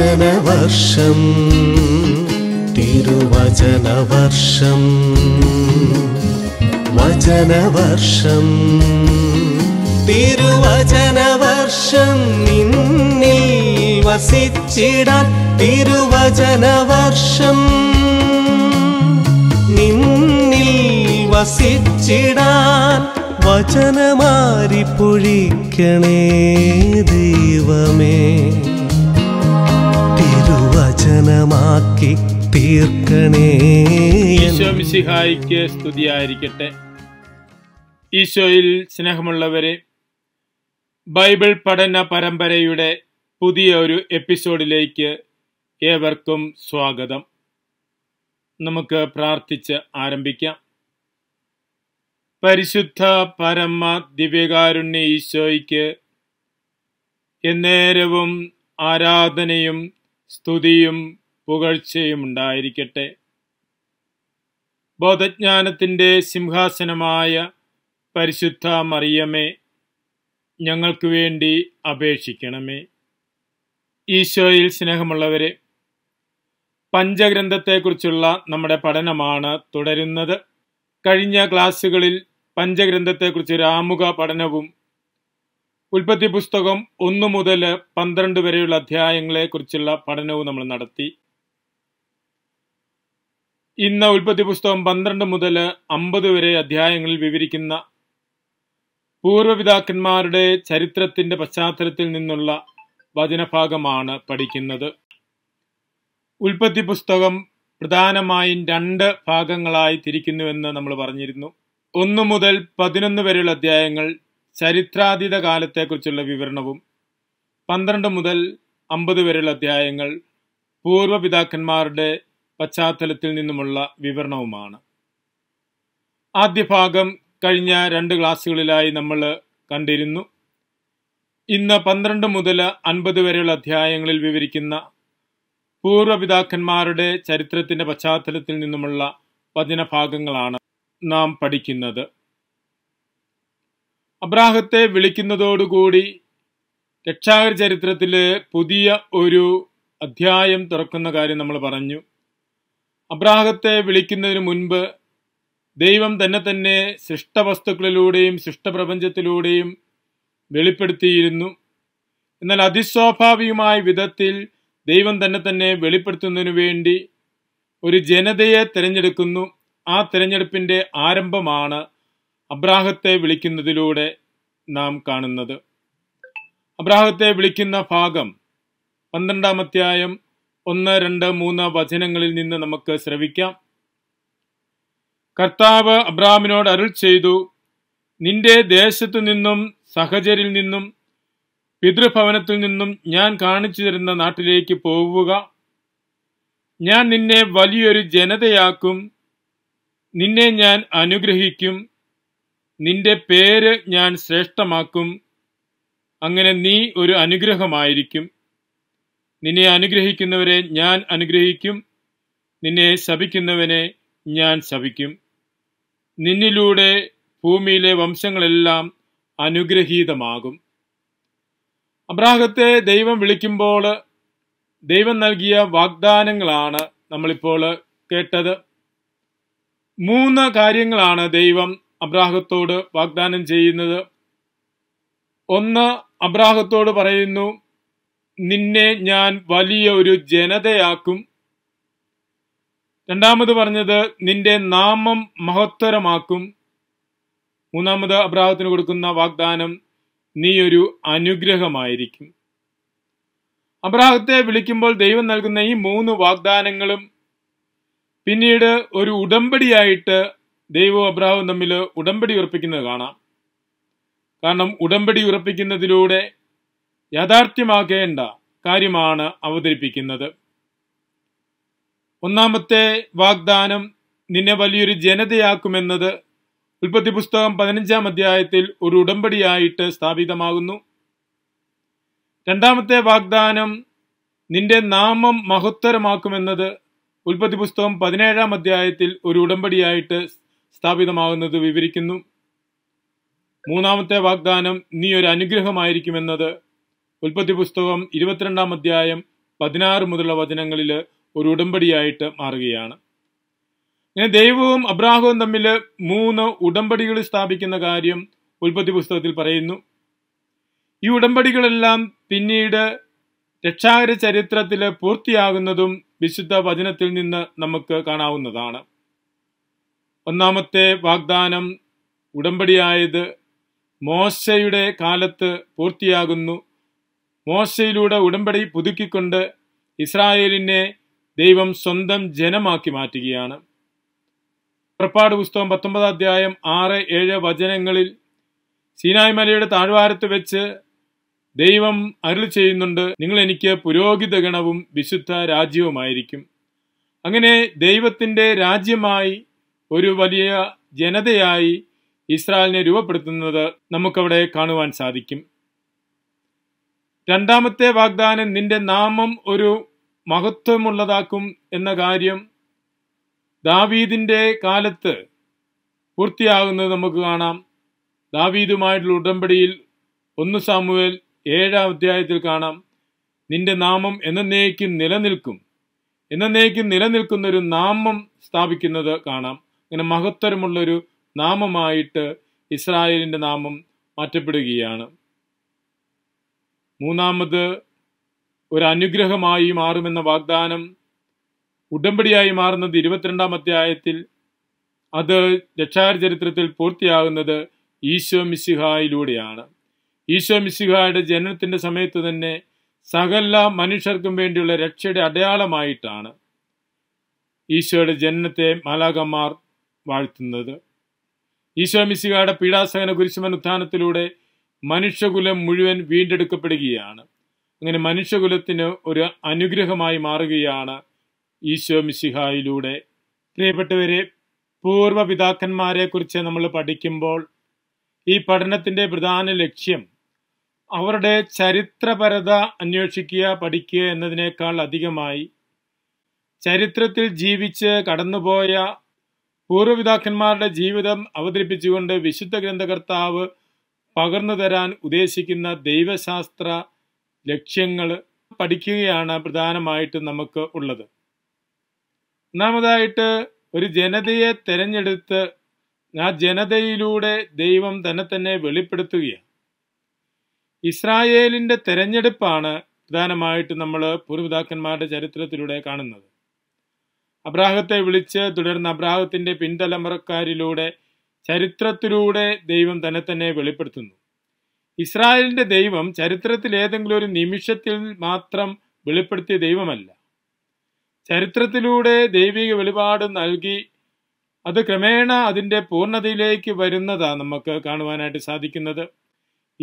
വർഷം വർഷം തിരുവചന വചന വർഷം തിരുവചന വർഷം നിന്നിൽ വസിച്ചിടാൻ വർഷം നിന്നിൽ വസിച്ചിടാൻ വചനമാരി പൊഴിക്കണേ ദൈവമേ തിരുവചനമാക്കി തീർക്കണേ ഈശോമിസിഹായിക്ക് സ്തുതിയായിരിക്കട്ടെ ഈശോയിൽ സ്നേഹമുള്ളവരെ ബൈബിൾ പഠന പരമ്പരയുടെ പുതിയ ഒരു എപ്പിസോഡിലേക്ക് ഏവർക്കും സ്വാഗതം നമുക്ക് പ്രാർത്ഥിച്ച് ആരംഭിക്കാം പരിശുദ്ധ പരമ ദിവ്യകാരുണ്യ ഈശോയ്ക്ക് എന്നേരവും ആരാധനയും സ്തുതിയും പുകഴ്ചയും ഉണ്ടായിരിക്കട്ടെ ബോധജ്ഞാനത്തിൻ്റെ സിംഹാസനമായ പരിശുദ്ധ മറിയമേ ഞങ്ങൾക്ക് വേണ്ടി അപേക്ഷിക്കണമേ ഈശോയിൽ സ്നേഹമുള്ളവരെ പഞ്ചഗ്രന്ഥത്തെക്കുറിച്ചുള്ള നമ്മുടെ പഠനമാണ് തുടരുന്നത് കഴിഞ്ഞ ക്ലാസ്സുകളിൽ ഒരു ആമുഖ പഠനവും ഉൽപ്പത്തി പുസ്തകം ഒന്ന് മുതൽ പന്ത്രണ്ട് വരെയുള്ള അധ്യായങ്ങളെക്കുറിച്ചുള്ള പഠനവും നമ്മൾ നടത്തി ഇന്ന് ഉൽപ്പത്തി പുസ്തകം പന്ത്രണ്ട് മുതൽ അമ്പത് വരെ അധ്യായങ്ങളിൽ വിവരിക്കുന്ന പൂർവപിതാക്കന്മാരുടെ ചരിത്രത്തിന്റെ പശ്ചാത്തലത്തിൽ നിന്നുള്ള വചനഭാഗമാണ് പഠിക്കുന്നത് ഉൽപ്പത്തി പുസ്തകം പ്രധാനമായും രണ്ട് ഭാഗങ്ങളായി തിരിക്കുന്നുവെന്ന് നമ്മൾ പറഞ്ഞിരുന്നു ഒന്നു മുതൽ പതിനൊന്ന് വരെയുള്ള അധ്യായങ്ങൾ ചരിത്രാതീത കാലത്തെക്കുറിച്ചുള്ള വിവരണവും പന്ത്രണ്ട് മുതൽ അമ്പത് വരെയുള്ള അധ്യായങ്ങൾ പൂർവ്വപിതാക്കന്മാരുടെ പശ്ചാത്തലത്തിൽ നിന്നുമുള്ള വിവരണവുമാണ് ആദ്യ ഭാഗം കഴിഞ്ഞ രണ്ട് ക്ലാസ്സുകളിലായി നമ്മൾ കണ്ടിരുന്നു ഇന്ന് പന്ത്രണ്ട് മുതൽ അൻപത് വരെയുള്ള അധ്യായങ്ങളിൽ വിവരിക്കുന്ന പൂർവ്വപിതാക്കന്മാരുടെ ചരിത്രത്തിൻ്റെ പശ്ചാത്തലത്തിൽ നിന്നുമുള്ള ഭാഗങ്ങളാണ് നാം പഠിക്കുന്നത് അബ്രാഹത്തെ വിളിക്കുന്നതോടുകൂടി രക്ഷാകർ ചരിത്രത്തിൽ പുതിയ ഒരു അധ്യായം തുറക്കുന്ന കാര്യം നമ്മൾ പറഞ്ഞു അബ്രാഹത്തെ വിളിക്കുന്നതിന് മുൻപ് ദൈവം തന്നെ തന്നെ സൃഷ്ടവസ്തുക്കളിലൂടെയും സൃഷ്ടപ്രപഞ്ചത്തിലൂടെയും വെളിപ്പെടുത്തിയിരുന്നു എന്നാൽ അതിസ്വാഭാവികമായ വിധത്തിൽ ദൈവം തന്നെ തന്നെ വെളിപ്പെടുത്തുന്നതിന് വേണ്ടി ഒരു ജനതയെ തിരഞ്ഞെടുക്കുന്നു ആ തിരഞ്ഞെടുപ്പിൻ്റെ ആരംഭമാണ് അബ്രാഹത്തെ വിളിക്കുന്നതിലൂടെ നാം കാണുന്നത് അബ്രാഹത്തെ വിളിക്കുന്ന ഭാഗം അധ്യായം ഒന്ന് രണ്ട് മൂന്ന് വചനങ്ങളിൽ നിന്ന് നമുക്ക് ശ്രവിക്കാം കർത്താവ് അബ്രാമിനോട് അരുൾ ചെയ്തു നിന്റെ ദേശത്തു നിന്നും സഹചരിൽ നിന്നും പിതൃഭവനത്തിൽ നിന്നും ഞാൻ കാണിച്ചു തരുന്ന നാട്ടിലേക്ക് പോവുക ഞാൻ നിന്നെ വലിയൊരു ജനതയാക്കും നിന്നെ ഞാൻ അനുഗ്രഹിക്കും നിന്റെ പേര് ഞാൻ ശ്രേഷ്ഠമാക്കും അങ്ങനെ നീ ഒരു അനുഗ്രഹമായിരിക്കും നിന്നെ അനുഗ്രഹിക്കുന്നവരെ ഞാൻ അനുഗ്രഹിക്കും നിന്നെ ശപിക്കുന്നവനെ ഞാൻ ശപിക്കും നിന്നിലൂടെ ഭൂമിയിലെ വംശങ്ങളെല്ലാം അനുഗ്രഹീതമാകും അബ്രാഹത്തെ ദൈവം വിളിക്കുമ്പോൾ ദൈവം നൽകിയ വാഗ്ദാനങ്ങളാണ് നമ്മളിപ്പോൾ കേട്ടത് മൂന്ന് കാര്യങ്ങളാണ് ദൈവം അബ്രാഹത്തോട് വാഗ്ദാനം ചെയ്യുന്നത് ഒന്ന് അബ്രാഹത്തോട് പറയുന്നു നിന്നെ ഞാൻ വലിയ ഒരു ജനതയാക്കും രണ്ടാമത് പറഞ്ഞത് നിന്റെ നാമം മഹത്തരമാക്കും മൂന്നാമത് അബ്രാഹത്തിന് കൊടുക്കുന്ന വാഗ്ദാനം നീ ഒരു അനുഗ്രഹമായിരിക്കും അബ്രാഹത്തെ വിളിക്കുമ്പോൾ ദൈവം നൽകുന്ന ഈ മൂന്ന് വാഗ്ദാനങ്ങളും പിന്നീട് ഒരു ഉടമ്പടിയായിട്ട് ദൈവവും അബ്രാവും തമ്മിൽ ഉടമ്പടി ഉറപ്പിക്കുന്നത് കാണാം കാരണം ഉടമ്പടി ഉറപ്പിക്കുന്നതിലൂടെ യാഥാർത്ഥ്യമാകേണ്ട കാര്യമാണ് അവതരിപ്പിക്കുന്നത് ഒന്നാമത്തെ വാഗ്ദാനം നിന്നെ വലിയൊരു ജനതയാക്കുമെന്നത് ഉൽപ്പത്തി പുസ്തകം പതിനഞ്ചാം അധ്യായത്തിൽ ഒരു ഉടമ്പടിയായിട്ട് സ്ഥാപിതമാകുന്നു രണ്ടാമത്തെ വാഗ്ദാനം നിന്റെ നാമം മഹത്തരമാക്കുമെന്നത് ഉൽപ്പത്തി പുസ്തകം പതിനേഴാം അധ്യായത്തിൽ ഒരു ഉടമ്പടിയായിട്ട് സ്ഥാപിതമാകുന്നത് വിവരിക്കുന്നു മൂന്നാമത്തെ വാഗ്ദാനം നീ ഒരു അനുഗ്രഹമായിരിക്കുമെന്നത് ഉൽപ്പത്തി പുസ്തകം ഇരുപത്തിരണ്ടാം അധ്യായം പതിനാറ് മുതലുള്ള വചനങ്ങളിൽ ഒരു ഉടമ്പടിയായിട്ട് മാറുകയാണ് ഇങ്ങനെ ദൈവവും അബ്രാഹവും തമ്മിൽ മൂന്ന് ഉടമ്പടികൾ സ്ഥാപിക്കുന്ന കാര്യം ഉൽപ്പത്തി പുസ്തകത്തിൽ പറയുന്നു ഈ ഉടമ്പടികളെല്ലാം പിന്നീട് രക്ഷാകര ചരിത്രത്തിൽ പൂർത്തിയാകുന്നതും വിശുദ്ധ വചനത്തിൽ നിന്ന് നമുക്ക് കാണാവുന്നതാണ് ഒന്നാമത്തെ വാഗ്ദാനം ഉടമ്പടിയായത് മോശയുടെ കാലത്ത് പൂർത്തിയാകുന്നു മോശയിലൂടെ ഉടമ്പടി പുതുക്കിക്കൊണ്ട് ഇസ്രായേലിനെ ദൈവം സ്വന്തം ജനമാക്കി മാറ്റുകയാണ് പുറപ്പാട് പുസ്തകം പത്തൊമ്പതാം അധ്യായം ആറ് ഏഴ് വചനങ്ങളിൽ സീനായ് മലയുടെ താഴ്വാരത്ത് വെച്ച് ദൈവം അരുൾ ചെയ്യുന്നുണ്ട് നിങ്ങൾ എനിക്ക് പുരോഹിത ഗണവും വിശുദ്ധ രാജ്യവുമായിരിക്കും അങ്ങനെ ദൈവത്തിൻ്റെ രാജ്യമായി ഒരു വലിയ ജനതയായി ഇസ്രായേലിനെ രൂപപ്പെടുത്തുന്നത് നമുക്കവിടെ കാണുവാൻ സാധിക്കും രണ്ടാമത്തെ വാഗ്ദാനം നിന്റെ നാമം ഒരു മഹത്വമുള്ളതാക്കും എന്ന കാര്യം ദാവീദിൻ്റെ കാലത്ത് പൂർത്തിയാകുന്നത് നമുക്ക് കാണാം ദാവീദുമായിട്ടുള്ള ഉടമ്പടിയിൽ ഒന്ന് സാമുവൽ ഏഴാം അധ്യായത്തിൽ കാണാം നിന്റെ നാമം എന്നേക്കും നിലനിൽക്കും എന്നേക്കും നിലനിൽക്കുന്ന ഒരു നാമം സ്ഥാപിക്കുന്നത് കാണാം ഇങ്ങനെ മഹത്തരമുള്ളൊരു നാമമായിട്ട് ഇസ്രായേലിൻ്റെ നാമം മാറ്റപ്പെടുകയാണ് മൂന്നാമത് ഒരു അനുഗ്രഹമായി മാറുമെന്ന വാഗ്ദാനം ഉടമ്പടിയായി മാറുന്നത് ഇരുപത്തിരണ്ടാം അധ്യായത്തിൽ അത് രക്ഷാചരിത്രത്തിൽ പൂർത്തിയാകുന്നത് ഈശോ മിശിഹായിലൂടെയാണ് ഈശോ മിശിഹായുടെ ജനനത്തിൻ്റെ സമയത്ത് തന്നെ സകല മനുഷ്യർക്കും വേണ്ടിയുള്ള രക്ഷയുടെ അടയാളമായിട്ടാണ് ഈശോയുടെ ജനനത്തെ മാലാകന്മാർ വാഴ്ത്തുന്നത് ഈശോമിസികയുടെ പീഡാസഹന കുരിശുമനുത്ഥാനത്തിലൂടെ മനുഷ്യകുലം മുഴുവൻ വീണ്ടെടുക്കപ്പെടുകയാണ് അങ്ങനെ മനുഷ്യകുലത്തിന് ഒരു അനുഗ്രഹമായി മാറുകയാണ് ഈശോമിസിഹായിലൂടെ പ്രിയപ്പെട്ടവരെ കുറിച്ച് നമ്മൾ പഠിക്കുമ്പോൾ ഈ പഠനത്തിൻ്റെ പ്രധാന ലക്ഷ്യം അവരുടെ ചരിത്രപരത അന്വേഷിക്കുക പഠിക്കുക എന്നതിനേക്കാൾ അധികമായി ചരിത്രത്തിൽ ജീവിച്ച് കടന്നുപോയ പൂർവ്വപിതാക്കന്മാരുടെ ജീവിതം അവതരിപ്പിച്ചുകൊണ്ട് വിശുദ്ധ ഗ്രന്ഥകർത്താവ് പകർന്നു തരാൻ ഉദ്ദേശിക്കുന്ന ദൈവശാസ്ത്ര ലക്ഷ്യങ്ങൾ പഠിക്കുകയാണ് പ്രധാനമായിട്ടും നമുക്ക് ഉള്ളത് ഒന്നാമതായിട്ട് ഒരു ജനതയെ തെരഞ്ഞെടുത്ത് ആ ജനതയിലൂടെ ദൈവം തന്നെ തന്നെ വെളിപ്പെടുത്തുകയാണ് ഇസ്രായേലിന്റെ തെരഞ്ഞെടുപ്പാണ് പ്രധാനമായിട്ട് നമ്മൾ പൂർവിതാക്കന്മാരുടെ ചരിത്രത്തിലൂടെ കാണുന്നത് അബ്രാഹത്തെ വിളിച്ച് തുടർന്ന് അബ്രാഹത്തിന്റെ പിൻതലമുറക്കാരിലൂടെ ചരിത്രത്തിലൂടെ ദൈവം തന്നെ തന്നെ വെളിപ്പെടുത്തുന്നു ഇസ്രായേലിന്റെ ദൈവം ചരിത്രത്തിൽ ഏതെങ്കിലും ഒരു നിമിഷത്തിൽ മാത്രം വെളിപ്പെടുത്തിയ ദൈവമല്ല ചരിത്രത്തിലൂടെ ദൈവിക വെളിപാട് നൽകി അത് ക്രമേണ അതിൻ്റെ പൂർണ്ണതയിലേക്ക് വരുന്നതാണ് നമുക്ക് കാണുവാനായിട്ട് സാധിക്കുന്നത്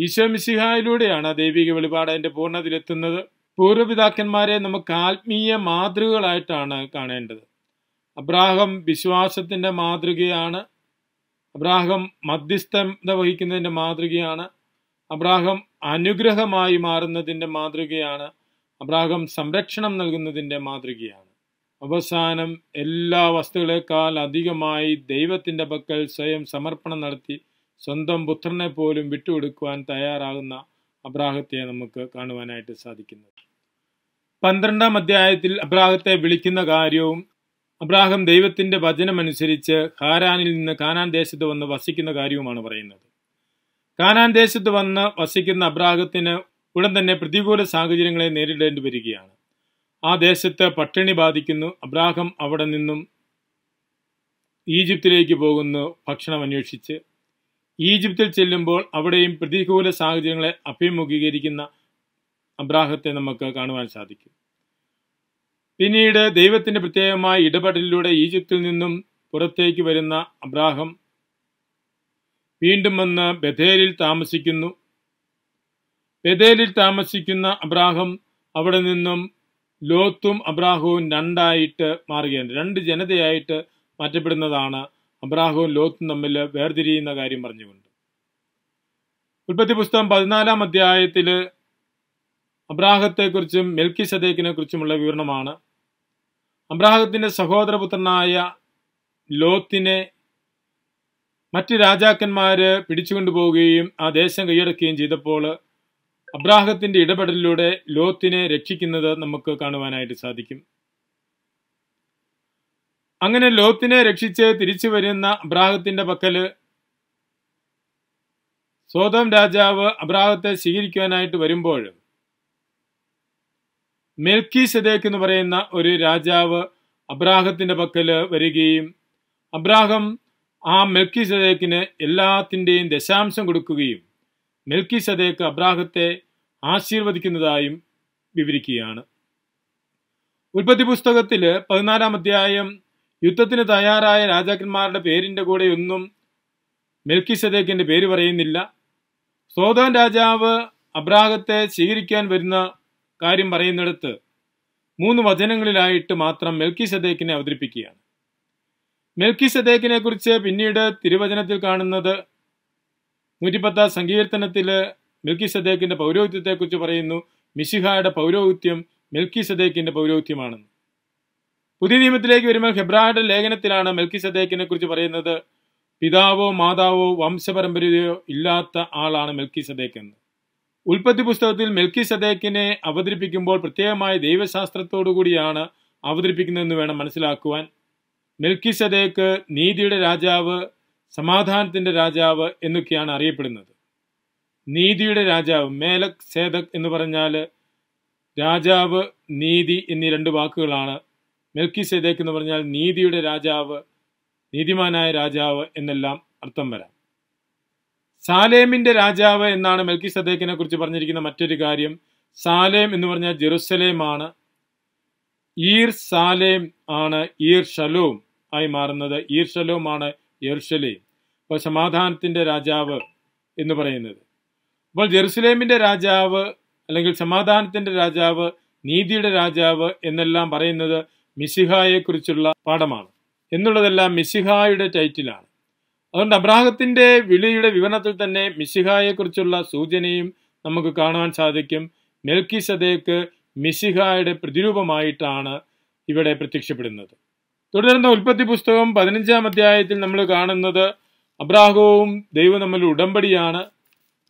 ഈശോ മിശിഹായിലൂടെയാണ് ആ ദൈവിക വെളിപാട് അതിൻ്റെ പൂർണ്ണതയിലെത്തുന്നത് പൂർവ്വപിതാക്കന്മാരെ നമുക്ക് ആത്മീയ മാതൃകകളായിട്ടാണ് കാണേണ്ടത് അബ്രാഹം വിശ്വാസത്തിൻ്റെ മാതൃകയാണ് അബ്രാഹം മധ്യസ്ഥത വഹിക്കുന്നതിൻ്റെ മാതൃകയാണ് അബ്രാഹം അനുഗ്രഹമായി മാറുന്നതിൻ്റെ മാതൃകയാണ് അബ്രാഹം സംരക്ഷണം നൽകുന്നതിൻ്റെ മാതൃകയാണ് അവസാനം എല്ലാ വസ്തുക്കളെക്കാൾ അധികമായി ദൈവത്തിൻ്റെ പക്കൽ സ്വയം സമർപ്പണം നടത്തി സ്വന്തം പുത്രനെ പോലും വിട്ടുകൊടുക്കുവാൻ തയ്യാറാകുന്ന അബ്രാഹത്തെ നമുക്ക് കാണുവാനായിട്ട് സാധിക്കുന്നത് പന്ത്രണ്ടാം അധ്യായത്തിൽ അബ്രാഹത്തെ വിളിക്കുന്ന കാര്യവും അബ്രാഹം ദൈവത്തിന്റെ വചനമനുസരിച്ച് ഹാരാനിൽ നിന്ന് കാനാൻ ദേശത്ത് വന്ന് വസിക്കുന്ന കാര്യവുമാണ് പറയുന്നത് കാനാൻ ദേശത്ത് വന്ന് വസിക്കുന്ന അബ്രാഹത്തിന് ഉടൻ തന്നെ പ്രതികൂല സാഹചര്യങ്ങളെ നേരിടേണ്ടി വരികയാണ് ആ ദേശത്ത് പട്ടിണി ബാധിക്കുന്നു അബ്രാഹം അവിടെ നിന്നും ഈജിപ്തിലേക്ക് പോകുന്നു ഭക്ഷണം അന്വേഷിച്ച് ഈജിപ്തിൽ ചെല്ലുമ്പോൾ അവിടെയും പ്രതികൂല സാഹചര്യങ്ങളെ അഭിമുഖീകരിക്കുന്ന അബ്രാഹത്തെ നമുക്ക് കാണുവാൻ സാധിക്കും പിന്നീട് ദൈവത്തിന്റെ പ്രത്യേകമായ ഇടപെടലിലൂടെ ഈജിപ്തിൽ നിന്നും പുറത്തേക്ക് വരുന്ന അബ്രാഹം വീണ്ടും വന്ന് ബഥേലിൽ താമസിക്കുന്നു ബഥേലിൽ താമസിക്കുന്ന അബ്രാഹം അവിടെ നിന്നും ലോത്തും അബ്രാഹവും രണ്ടായിട്ട് മാറുകയാണ് രണ്ട് ജനതയായിട്ട് മാറ്റപ്പെടുന്നതാണ് അബ്രാഹവും ലോത്തും തമ്മിൽ വേർതിരിയുന്ന കാര്യം പറഞ്ഞുകൊണ്ട് ഉൽപ്പത്തി പുസ്തകം പതിനാലാം അധ്യായത്തിൽ അബ്രാഹത്തെക്കുറിച്ചും മെൽക്കി സദേക്കിനെ കുറിച്ചുമുള്ള വിവരണമാണ് അബ്രാഹത്തിൻ്റെ സഹോദരപുത്രനായ ലോത്തിനെ മറ്റ് രാജാക്കന്മാർ പിടിച്ചുകൊണ്ടുപോവുകയും ആ ദേശം കൈയടക്കുകയും ചെയ്തപ്പോൾ അബ്രാഹത്തിന്റെ ഇടപെടലിലൂടെ ലോത്തിനെ രക്ഷിക്കുന്നത് നമുക്ക് കാണുവാനായിട്ട് സാധിക്കും അങ്ങനെ ലോത്തിനെ രക്ഷിച്ച് തിരിച്ചു വരുന്ന അബ്രാഹത്തിന്റെ പക്കല് സ്വതം രാജാവ് അബ്രാഹത്തെ സ്വീകരിക്കുവാനായിട്ട് വരുമ്പോൾ മെൽക്കി സെദേക്ക് എന്ന് പറയുന്ന ഒരു രാജാവ് അബ്രാഹത്തിന്റെ പക്കൽ വരികയും അബ്രാഹം ആ മെൽക്കി സദേക്കിന് എല്ലാത്തിൻ്റെയും ദശാംശം കൊടുക്കുകയും മെൽക്കി സദേക്ക് അബ്രാഹത്തെ ആശീർവദിക്കുന്നതായും വിവരിക്കുകയാണ് ഉൽപ്പത്തി പുസ്തകത്തിൽ പതിനാലാം അധ്യായം യുദ്ധത്തിന് തയ്യാറായ രാജാക്കന്മാരുടെ കൂടെ കൂടെയൊന്നും മെൽക്കി സദേക്കിന്റെ പേര് പറയുന്നില്ല സോദാൻ രാജാവ് അബ്രാഹത്തെ സ്വീകരിക്കാൻ വരുന്ന കാര്യം പറയുന്നിടത്ത് മൂന്ന് വചനങ്ങളിലായിട്ട് മാത്രം മെൽക്കി സദേക്കിനെ അവതരിപ്പിക്കുകയാണ് മെൽക്കി സദേക്കിനെ കുറിച്ച് പിന്നീട് തിരുവചനത്തിൽ കാണുന്നത് നൂറ്റിപ്പത്താം സങ്കീർത്തനത്തില് മെൽക്കി സദേക്കിന്റെ പൗരോഹിത്യത്തെക്കുറിച്ച് പറയുന്നു മിശിഹായുടെ പൗരോഹിത്യം മെൽക്കി സദേക്കിന്റെ പൗരോഹിത്യമാണെന്ന് പുതിയ നിയമത്തിലേക്ക് വരുമ്പോൾ ഹെബ്രാഹിന്റെ ലേഖനത്തിലാണ് മെൽക്കി സദേക്കിനെ കുറിച്ച് പറയുന്നത് പിതാവോ മാതാവോ വംശപരമ്പരയോ ഇല്ലാത്ത ആളാണ് മെൽക്കി സദേക്ക് എന്ന് ഉൽപ്പത്തി പുസ്തകത്തിൽ മെൽക്കി സദേക്കിനെ അവതരിപ്പിക്കുമ്പോൾ പ്രത്യേകമായ ദൈവശാസ്ത്രത്തോടുകൂടിയാണ് അവതരിപ്പിക്കുന്നതെന്ന് വേണം മനസ്സിലാക്കുവാൻ മെൽക്കി സദേക്ക് നീതിയുടെ രാജാവ് സമാധാനത്തിൻ്റെ രാജാവ് എന്നൊക്കെയാണ് അറിയപ്പെടുന്നത് നീതിയുടെ രാജാവ് മേലക് സേതക് എന്ന് പറഞ്ഞാൽ രാജാവ് നീതി എന്നീ രണ്ട് വാക്കുകളാണ് മെൽക്കി സേതേക്ക് എന്ന് പറഞ്ഞാൽ നീതിയുടെ രാജാവ് നീതിമാനായ രാജാവ് എന്നെല്ലാം അർത്ഥം വരാം സാലേമിന്റെ രാജാവ് എന്നാണ് മെൽക്കി സദേക്കിനെ കുറിച്ച് പറഞ്ഞിരിക്കുന്ന മറ്റൊരു കാര്യം സാലേം എന്ന് പറഞ്ഞാൽ ജെറുസലേമാണ് ഈർ സാലേം ആണ് ഈർ ഷലോം ആയി മാറുന്നത് ഈർ ഷലോം ആണ് യെർഷലേം അപ്പൊ സമാധാനത്തിന്റെ രാജാവ് എന്ന് പറയുന്നത് അപ്പോൾ ജെറുസലേമിൻ്റെ രാജാവ് അല്ലെങ്കിൽ സമാധാനത്തിന്റെ രാജാവ് നീതിയുടെ രാജാവ് എന്നെല്ലാം പറയുന്നത് കുറിച്ചുള്ള പാഠമാണ് എന്നുള്ളതെല്ലാം മിസിഹായുടെ ടൈറ്റിലാണ് അതുകൊണ്ട് അബ്രാഹത്തിന്റെ വിളിയുടെ വിവരണത്തിൽ തന്നെ മിശിഹായെക്കുറിച്ചുള്ള സൂചനയും നമുക്ക് കാണുവാൻ സാധിക്കും മെൽക്കി സദേക്ക് മിശിഹായുടെ പ്രതിരൂപമായിട്ടാണ് ഇവിടെ പ്രത്യക്ഷപ്പെടുന്നത് തുടർന്ന് ഉൽപ്പത്തി പുസ്തകം പതിനഞ്ചാം അധ്യായത്തിൽ നമ്മൾ കാണുന്നത് അബ്രാഹവും ദൈവം നമ്മൾ ഉടമ്പടിയാണ്